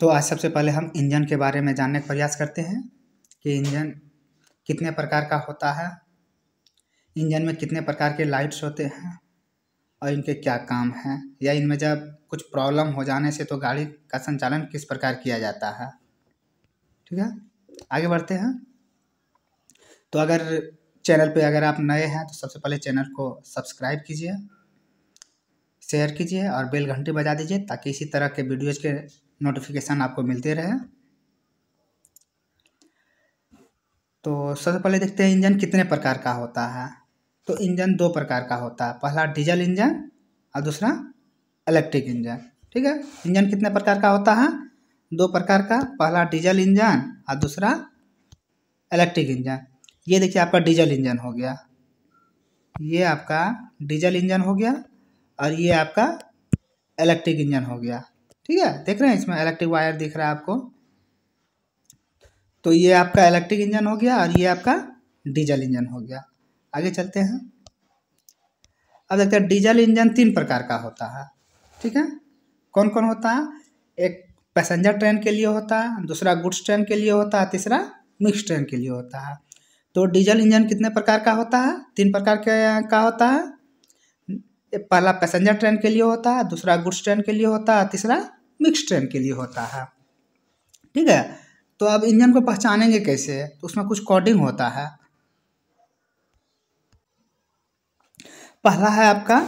तो आज सबसे पहले हम इंजन के बारे में जानने का प्रयास करते हैं कि इंजन कितने प्रकार का होता है इंजन में कितने प्रकार के लाइट्स होते हैं और इनके क्या काम हैं या इनमें जब कुछ प्रॉब्लम हो जाने से तो गाड़ी का संचालन किस प्रकार किया जाता है ठीक है आगे बढ़ते हैं तो अगर चैनल पे अगर आप नए हैं तो सबसे पहले चैनल को सब्सक्राइब कीजिए शेयर कीजिए और बेल घंटी बजा दीजिए ताकि इसी तरह के वीडियोज़ के नोटिफिकेशन आपको मिलते रहे तो सबसे पहले देखते हैं इंजन कितने प्रकार का होता है तो इंजन दो प्रकार का होता है पहला डीजल इंजन और दूसरा इलेक्ट्रिक इंजन ठीक है इंजन कितने प्रकार का होता है दो प्रकार का पहला डीजल इंजन और दूसरा इलेक्ट्रिक इंजन ये देखिए आपका डीजल इंजन हो गया ये आपका डीजल इंजन हो गया और ये आपका इलेक्ट्रिक इंजन हो गया ठीक है देख रहे हैं इसमें इलेक्ट्रिक वायर दिख रहा है आपको तो ये आपका इलेक्ट्रिक इंजन हो गया और ये आपका डीजल इंजन हो गया आगे चलते हैं अब देखते हैं डीजल इंजन तीन प्रकार का होता है ठीक है कौन कौन होता है एक पैसेंजर ट्रेन के लिए होता है दूसरा गुड्स ट्रेन के लिए होता है तीसरा मिक्स ट्रेन के लिए होता है तो डीजल इंजन कितने प्रकार का होता है तीन प्रकार के का होता है पहला पैसेंजर ट्रेन के लिए होता है दूसरा गुड्स ट्रेन के लिए होता है तीसरा मिक्स ट्रेन के लिए होता है ठीक है तो अब इंजन को पहचानेंगे कैसे तो उसमें कुछ कोडिंग होता है पहला है आपका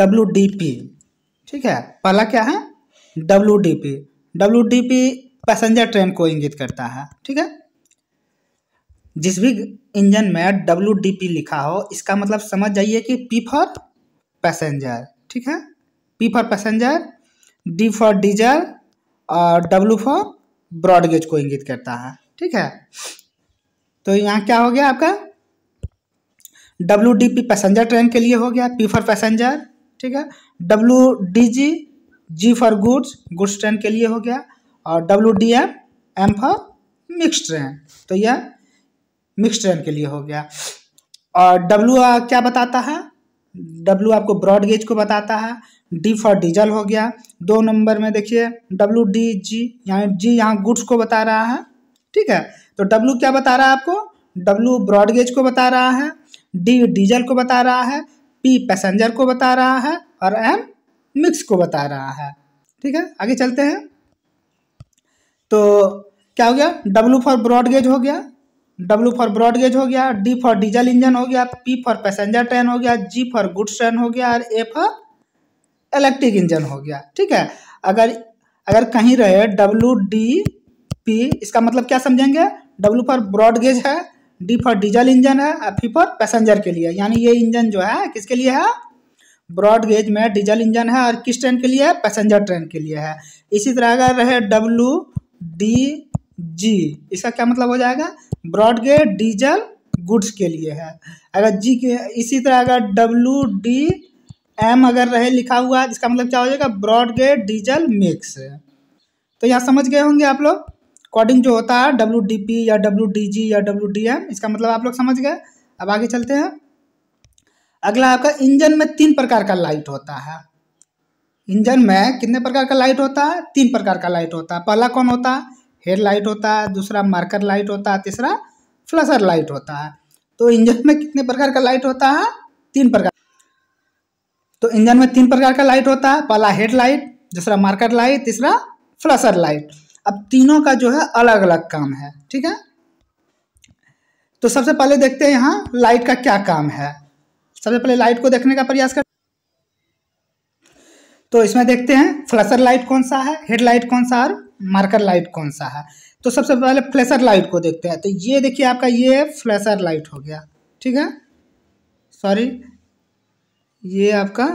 डब्ल्यू डी पी ठीक है पहला क्या है W D P W D P passenger train को इंगित करता है ठीक है जिस भी इंजन में डब्ल्यू डी पी लिखा हो इसका मतलब समझ जाइए कि पी फॉर पैसेंजर ठीक है P for passenger D for diesel और डब्लू फॉर ब्रॉडगेज को इंगित करता है ठीक है तो यहाँ क्या हो गया आपका W D P passenger train के लिए हो गया पी फॉर पैसेंजर ठीक है W D G G for goods goods train के लिए हो गया और W D M M for mix train तो यह मिक्स ट्रेन के लिए हो गया और डब्लू क्या बताता है डब्लू आपको ब्रॉड गेज को बताता है डी फॉर डीजल हो गया दो नंबर में देखिए डब्ल्यू डी जी यहाँ जी यहाँ गुड्स को बता रहा है ठीक है तो डब्ल्यू क्या बता रहा है आपको डब्ल्यू ब्रॉडगेज को बता रहा है डी डीजल को बता रहा है पी पैसेंजर को बता रहा है और एम मिक्स को बता रहा है ठीक है आगे चलते हैं तो क्या हो गया डब्ल्यू फॉर ब्रॉडगेज हो गया डब्ल्यू फॉर ब्रॉडगेज हो गया डी फॉर डीजल इंजन हो गया पी फॉर पैसेंजर ट्रेन हो गया जी फॉर गुड्स ट्रेन हो गया और ए फॉर इलेक्ट्रिक इंजन हो गया ठीक है अगर अगर कहीं रहे डब्लू डी पी इसका मतलब क्या समझेंगे डब्लू फॉर ब्रॉडगेज है डी फॉर डीजल इंजन है और पी फॉर पैसेंजर के लिए यानी ये इंजन जो है किसके लिए है ब्रॉडगेज में डीजल इंजन है और किस ट्रेन के लिए है पैसेंजर ट्रेन के लिए है इसी तरह अगर रहे डब्लू डी जी इसका क्या मतलब हो जाएगा ब्रॉडगेज डीजल गुड्स के लिए है अगर जी के इसी तरह अगर डब्लू डी एम अगर रहे लिखा हुआ इसका मतलब क्या हो जाएगा ब्रॉड डीजल मिक्स तो यहाँ समझ गए होंगे आप लोग कोडिंग जो होता है डब्ल्यू डी पी या डब्ल्यू डी जी या डब्ल्यू डी एम इसका मतलब आप लोग समझ गए अब आगे चलते हैं अगला आपका इंजन में तीन प्रकार का लाइट होता है इंजन में कितने प्रकार का लाइट होता है तीन प्रकार का लाइट होता है पहला कौन होता है हेड लाइट होता है दूसरा मार्कर लाइट होता है तीसरा फ्लशर लाइट होता है तो इंजन में कितने प्रकार का लाइट होता है तीन प्रकार तो इंजन में तीन प्रकार का लाइट होता है पहला हेड लाइट दूसरा मार्कर लाइट तीसरा फ्लशर लाइट अब तीनों का जो है अलग अलग काम है ठीक है तो सबसे पहले देखते हैं यहाँ लाइट का क्या काम है सबसे पहले लाइट को देखने का प्रयास कर तो इसमें देखते हैं फ्लशर लाइट कौन सा है हेड लाइट कौन सा और मार्कर लाइट कौन सा है तो सबसे पहले फ्लैशर लाइट को देखते हैं तो ये देखिए आपका ये फ्लैशर लाइट हो गया ठीक है सॉरी ये आपका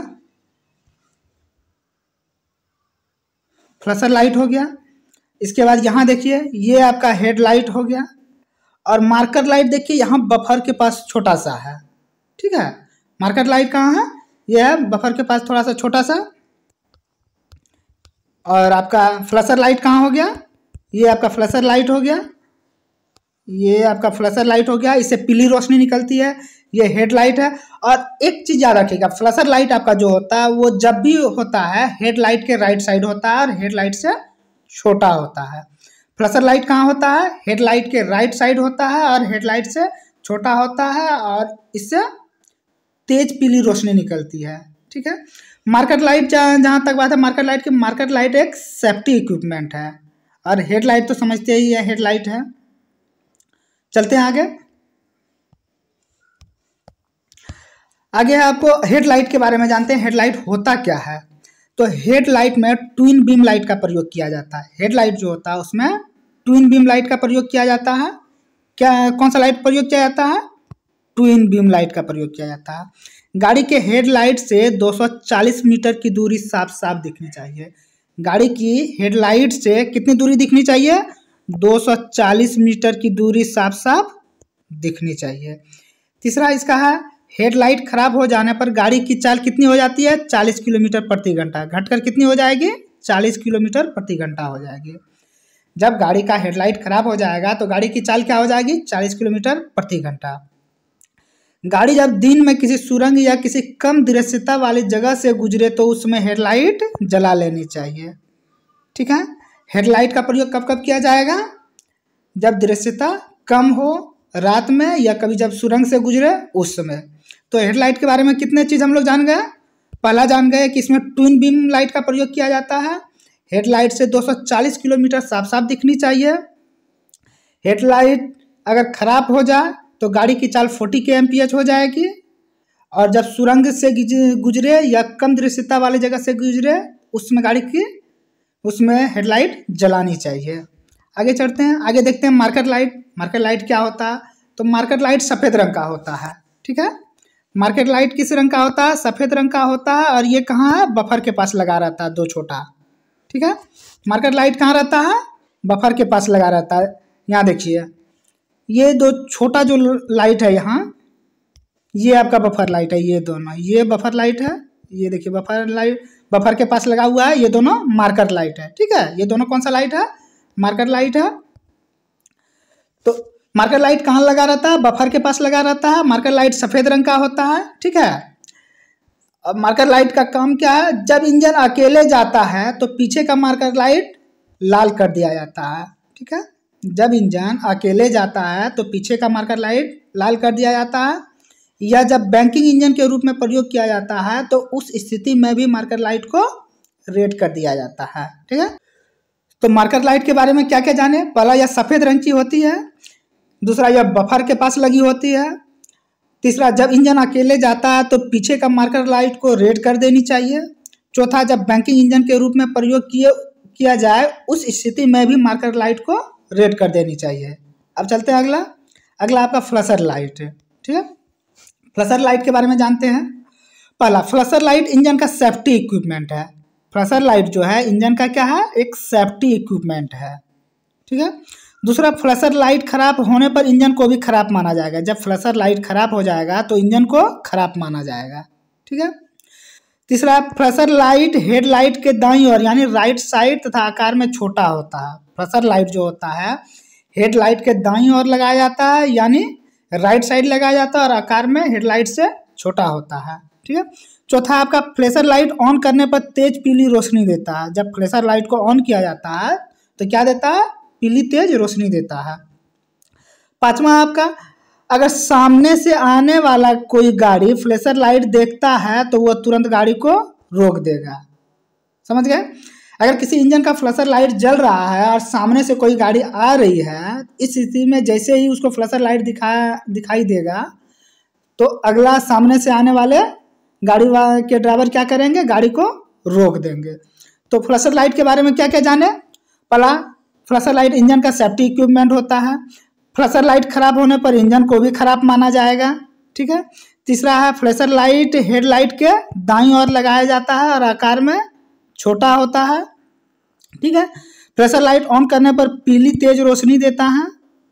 फ्लसर लाइट हो गया इसके बाद यहाँ देखिए ये आपका हेड लाइट हो गया और मार्कर लाइट देखिए यहाँ बफर के पास छोटा सा है ठीक है मार्कर लाइट कहाँ है यह है बफर के पास थोड़ा सा छोटा सा और आपका फ्लसर लाइट कहाँ हो गया ये आपका फ्लसर लाइट हो गया ये आपका फ्लसर लाइट हो गया इससे पीली रोशनी निकलती है ये हेडलाइट है और एक चीज़ याद रखिएगा फ्लशर लाइट आपका जो होता है वो जब भी होता है हेडलाइट के राइट साइड होता है और हेडलाइट से छोटा होता है फ्लशर लाइट कहाँ होता है हेडलाइट के राइट साइड होता है और हेडलाइट से छोटा होता है और इससे तेज पीली रोशनी निकलती है ठीक है मार्केट लाइट जहाँ तक बात है मार्केट लाइट की मार्केट लाइट एक सेफ्टी इक्विपमेंट है और हेडलाइट तो समझते ही है हेडलाइट है चलते हैं आगे आगे है आपको हेडलाइट के बारे में जानते हैं हेडलाइट होता क्या है तो हेडलाइट में ट्विन बीम लाइट का प्रयोग किया जाता है हेडलाइट जो होता है उसमें ट्विन बीम लाइट का प्रयोग किया जाता है क्या कौन सा लाइट प्रयोग किया जाता है ट्विन बीम लाइट का प्रयोग किया जाता है गाड़ी के हेडलाइट से 240 मीटर की दूरी साफ साफ दिखनी चाहिए गाड़ी की हेडलाइट से कितनी दूरी दिखनी चाहिए 240 मीटर की दूरी साफ साफ दिखनी चाहिए तीसरा इसका है हेडलाइट खराब हो जाने पर गाड़ी की चाल कितनी हो जाती है चालीस किलोमीटर प्रति घंटा घटकर कितनी हो जाएगी चालीस किलोमीटर प्रति घंटा हो जाएगी जब गाड़ी का हेडलाइट खराब हो जाएगा तो गाड़ी की चाल क्या हो जाएगी चालीस किलोमीटर प्रति घंटा गाड़ी जब दिन में किसी सुरंग या किसी कम दृश्यता वाली जगह से गुजरे तो उसमें हेडलाइट जला लेनी चाहिए ठीक है हेडलाइट का प्रयोग कब कब किया जाएगा जब दृश्यता कम हो रात में या कभी जब सुरंग से गुजरे उस समय तो हेडलाइट के बारे में कितने चीज़ हम लोग जान गए पहला जान गए कि इसमें ट्विन बीम लाइट का प्रयोग किया जाता है हेडलाइट से 240 किलोमीटर साफ साफ दिखनी चाहिए हेडलाइट अगर ख़राब हो जाए तो गाड़ी की चाल 40 के एम हो जाएगी और जब सुरंग से गुजरे या कम दृश्यता वाली जगह से गुजरे उसमें गाड़ी की उसमें हेडलाइट जलानी चाहिए आगे चढ़ते हैं आगे देखते हैं मार्केट लाइट मार्केट लाइट क्या होता है तो मार्केट लाइट सफ़ेद रंग का होता है ठीक है मार्केट लाइट किस रंग का होता है सफ़ेद रंग का होता है और ये कहाँ है बफर के पास लगा रहता है दो छोटा ठीक है मार्केट लाइट कहाँ रहता है बफर के पास लगा रहता है यहाँ देखिए ये दो छोटा जो लाइट है यहाँ ये आपका बफर लाइट है ये दोनों ये बफर लाइट है ये देखिए बफर लाइट बफर के पास लगा हुआ है ये दोनों मार्कर लाइट है ठीक है ये दोनों कौन सा लाइट है मार्कर लाइट है तो मार्कर लाइट कहाँ लगा रहता है बफर के पास लगा रहता है मार्कर लाइट सफ़ेद रंग का होता है ठीक है अब मार्कर लाइट का काम क्या है जब इंजन अकेले जाता है तो पीछे का मार्कर लाइट लाल कर दिया जाता है ठीक है जब इंजन अकेले जाता है तो पीछे का मार्कर लाइट लाल कर दिया जाता है या जब बैंकिंग इंजन के रूप में प्रयोग किया जाता है तो उस स्थिति में भी मार्कर लाइट को रेड कर दिया जाता है ठीक है तो मार्कर लाइट के बारे में क्या क्या जाने पहला यह सफ़ेद रंग की होती है दूसरा यह बफर के पास लगी होती है तीसरा जब इंजन अकेले जाता है तो पीछे का मार्कर लाइट को रेड कर देनी चाहिए चौथा जब बैंकिंग इंजन के रूप में प्रयोग किए किया जाए उस स्थिति में भी मार्कर लाइट को रेड कर देनी चाहिए अब चलते हैं अगला अगला आपका फ्लसर लाइट ठीक है फ्लसर लाइट के बारे में जानते हैं पहला फ्लसर लाइट इंजन का सेफ्टी इक्विपमेंट है फ्लसर लाइट जो है इंजन का क्या है एक सेफ्टी इक्विपमेंट है ठीक है दूसरा फ्लशर लाइट खराब होने पर इंजन को भी खराब माना जाएगा जब फ्लशर लाइट खराब हो जाएगा तो इंजन को खराब माना जाएगा ठीक है तीसरा फ्लशर लाइट हेड लाइट के दाई और यानी राइट साइड तथा आकार में छोटा होता है फ्लशर लाइट जो होता है हेड लाइट के दाई और लगाया जाता है यानी राइट साइड लगाया जाता है और आकार में हेड लाइट से छोटा होता है ठीक है चौथा आपका फ्लेशर लाइट ऑन करने पर तेज पीली रोशनी देता है जब फ्लेशर लाइट को ऑन किया जाता है तो क्या देता है पीली तेज रोशनी देता है पांचवा आपका अगर सामने से आने वाला कोई गाड़ी फ्लेशर लाइट देखता है तो वह तुरंत गाड़ी को रोक देगा समझ गए अगर किसी इंजन का फ्लशर लाइट जल रहा है और सामने से कोई गाड़ी आ रही है इस स्थिति में जैसे ही उसको फ्लशर लाइट दिखा दिखाई देगा तो अगला सामने से आने वाले गाड़ी वा, के ड्राइवर क्या करेंगे गाड़ी को रोक देंगे तो फ्लशर लाइट के बारे में क्या क्या जाने पहला फ्लशर लाइट इंजन का सेफ्टी इक्विपमेंट होता है फ्लशर लाइट खराब होने पर इंजन को भी खराब माना जाएगा ठीक है तीसरा है फ्लैशर लाइट हेडलाइट के दाई ओर लगाया जाता है और आकार में छोटा होता है ठीक है फ्लैशर लाइट ऑन करने पर पीली तेज रोशनी देता है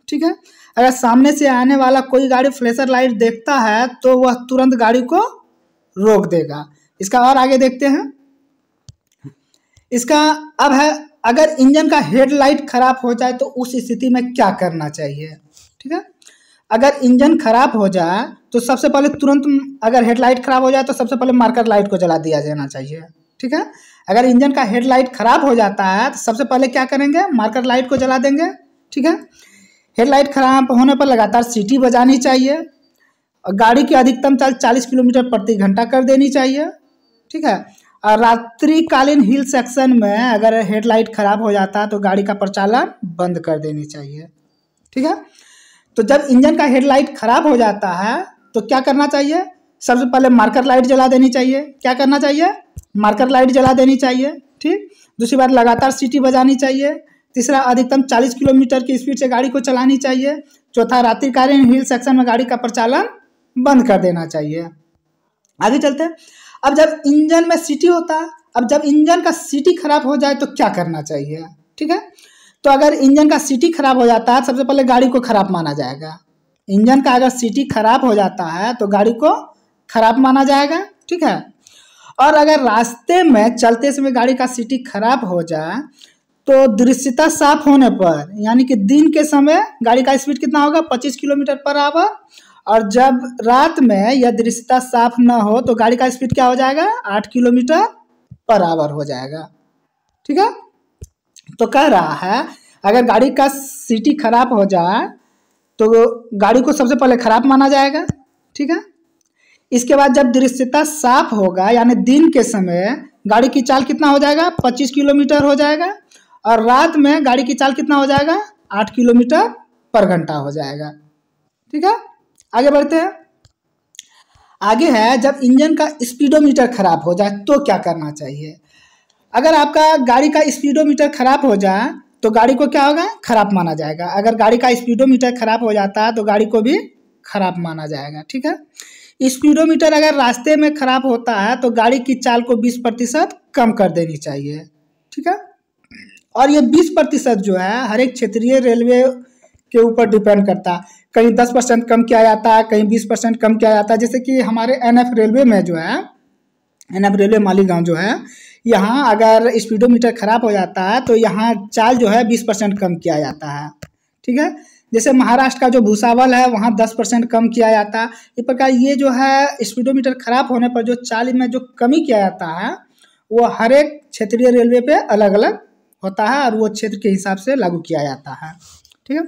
ठीक है अगर सामने से आने वाला कोई गाड़ी फ्लैशर लाइट देखता है तो वह तुरंत गाड़ी को रोक देगा इसका और आगे देखते हैं इसका अब है अगर इंजन का हेडलाइट खराब हो जाए तो उस स्थिति में क्या करना चाहिए ठीक है अगर इंजन खराब हो जाए तो सबसे पहले तुरंत अगर हेडलाइट खराब हो जाए तो सबसे पहले मार्कर लाइट को जला दिया जाना चाहिए ठीक है अगर इंजन का हेडलाइट खराब हो जाता है तो सबसे पहले क्या करेंगे मार्कर लाइट को जला देंगे ठीक है हेडलाइट खराब होने पर लगातार सीटी बजानी चाहिए और गाड़ी की अधिकतम चाल 40 किलोमीटर प्रति घंटा कर देनी चाहिए ठीक है रात्रिकालीन हिल सेक्शन में अगर हेडलाइट खराब हो जाता है तो गाड़ी का प्रचालन बंद कर देनी चाहिए ठीक है तो जब इंजन का हेडलाइट खराब हो जाता है तो क्या करना चाहिए सबसे पहले मार्कर लाइट जला देनी चाहिए क्या करना चाहिए मार्कर लाइट जला देनी चाहिए ठीक दूसरी बात लगातार सीटी बजानी चाहिए तीसरा अधिकतम 40 किलोमीटर की स्पीड से गाड़ी को चलानी चाहिए चौथा रात्रिकालीन हिल सेक्शन में गाड़ी का प्रचालन बंद कर देना चाहिए आगे चलते हैं अब जब इंजन में सीटी होता है अब जब इंजन का सीटी खराब हो जाए तो क्या करना चाहिए ठीक है तो अगर इंजन का सीटी खराब हो जाता है तो सबसे पहले गाड़ी को खराब माना जाएगा इंजन का अगर सीटी खराब हो जाता है तो गाड़ी को खराब माना जाएगा ठीक है और अगर रास्ते में चलते समय गाड़ी का सीटी खराब हो जाए तो दृश्यता साफ होने पर यानी कि दिन के समय गाड़ी का स्पीड कितना होगा 25 किलोमीटर पर आवर और जब रात में यह दृश्यता साफ ना हो तो गाड़ी का स्पीड क्या हो जाएगा आठ किलोमीटर पर आवर हो जाएगा ठीक है तो कह रहा है अगर गाड़ी का सीटी खराब हो जाए तो गाड़ी को सबसे पहले खराब माना जाएगा ठीक है इसके बाद जब दृश्यता साफ होगा यानी दिन के समय गाड़ी की चाल कितना हो जाएगा 25 किलोमीटर हो जाएगा और रात में गाड़ी की चाल कितना हो जाएगा 8 किलोमीटर पर घंटा हो जाएगा ठीक है आगे बढ़ते हैं आगे है जब इंजन का स्पीडोमीटर खराब हो जाए तो क्या करना चाहिए अगर आपका गाड़ी का स्पीडोमीटर खराब हो जाए तो गाड़ी को क्या होगा खराब माना जाएगा अगर गाड़ी का स्पीडोमीटर खराब हो जाता है तो गाड़ी को भी खराब माना जाएगा ठीक है स्पीडोमीटर अगर रास्ते में खराब होता है तो गाड़ी की चाल को बीस प्रतिशत कम कर देनी चाहिए ठीक है और ये बीस प्रतिशत जो है हर एक क्षेत्रीय रेलवे के ऊपर डिपेंड करता है कहीं दस परसेंट कम किया जाता है कहीं बीस परसेंट कम किया जाता है जैसे कि हमारे एनएफ रेलवे में जो है एनएफ रेलवे मालीगांव जो है यहाँ अगर स्पीडोमीटर खराब हो जाता है तो यहाँ चाल जो है बीस परसेंट कम किया जाता है ठीक है जैसे महाराष्ट्र का जो भूसावल है वहाँ दस परसेंट कम किया जाता है इस प्रकार ये जो है स्पीडोमीटर खराब होने पर जो चाल में जो कमी किया जाता है वो हर एक क्षेत्रीय रेलवे पे अलग अलग होता है और वो क्षेत्र के हिसाब से लागू किया जाता है ठीक है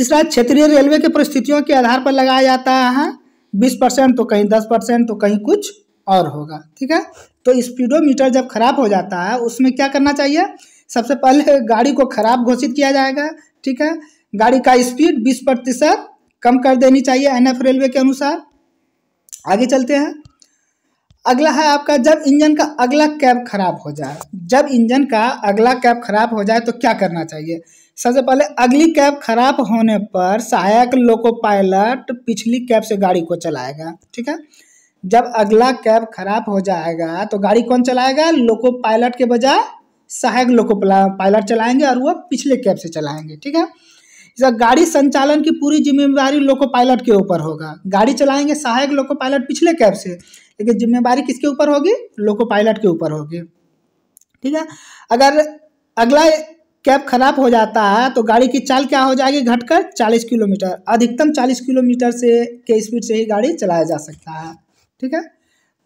तीसरा क्षेत्रीय रेलवे के परिस्थितियों के आधार पर लगाया जाता है बीस परसेंट तो कहीं दस परसेंट तो कहीं कुछ और होगा ठीक है तो स्पीडोमीटर जब खराब हो जाता है उसमें क्या करना चाहिए सबसे पहले गाड़ी को खराब घोषित किया जाएगा ठीक है गाड़ी का स्पीड बीस प्रतिशत कम कर देनी चाहिए एफ रेलवे के अनुसार आगे चलते हैं अगला है आपका जब इंजन का अगला कैब खराब हो जाए जब इंजन का अगला कैब खराब हो जाए तो क्या करना चाहिए सबसे पहले अगली कैब खराब होने पर सहायक लोको पायलट पिछली कैब से गाड़ी को चलाएगा ठीक है जब अगला कैब खराब हो जाएगा तो गाड़ी कौन चलाएगा लोको पायलट के बजाय सहायक लोको पायलट चलाएंगे और वह पिछले कैब से चलाएंगे ठीक है इसका गाड़ी संचालन की पूरी जिम्मेदारी लोको पायलट के ऊपर होगा गाड़ी चलाएंगे सहायक लोको पायलट पिछले कैब से लेकिन जिम्मेदारी किसके ऊपर होगी लोको पायलट के ऊपर होगी ठीक है अगर अगला कैब खराब हो जाता है तो गाड़ी की चाल क्या हो जाएगी घटकर 40 किलोमीटर अधिकतम 40 किलोमीटर से के स्पीड से ही गाड़ी चलाया जा सकता है ठीक है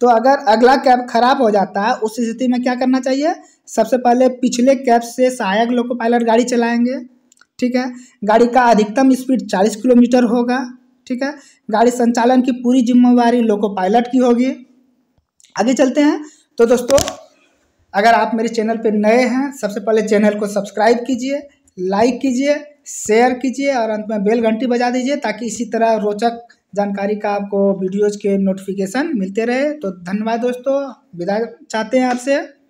तो अगर अगला कैब खराब हो जाता है उस स्थिति में क्या करना चाहिए सबसे पहले पिछले कैब से सहायक लोको पायलट गाड़ी चलाएंगे ठीक है गाड़ी का अधिकतम स्पीड चालीस किलोमीटर होगा ठीक है गाड़ी संचालन की पूरी जिम्मेवारी लोको पायलट की होगी आगे चलते हैं तो दोस्तों अगर आप मेरे चैनल पर नए हैं सबसे पहले चैनल को सब्सक्राइब कीजिए लाइक कीजिए शेयर कीजिए और अंत में बेल घंटी बजा दीजिए ताकि इसी तरह रोचक जानकारी का आपको वीडियोज़ के नोटिफिकेशन मिलते रहे तो धन्यवाद दोस्तों विदा चाहते हैं आपसे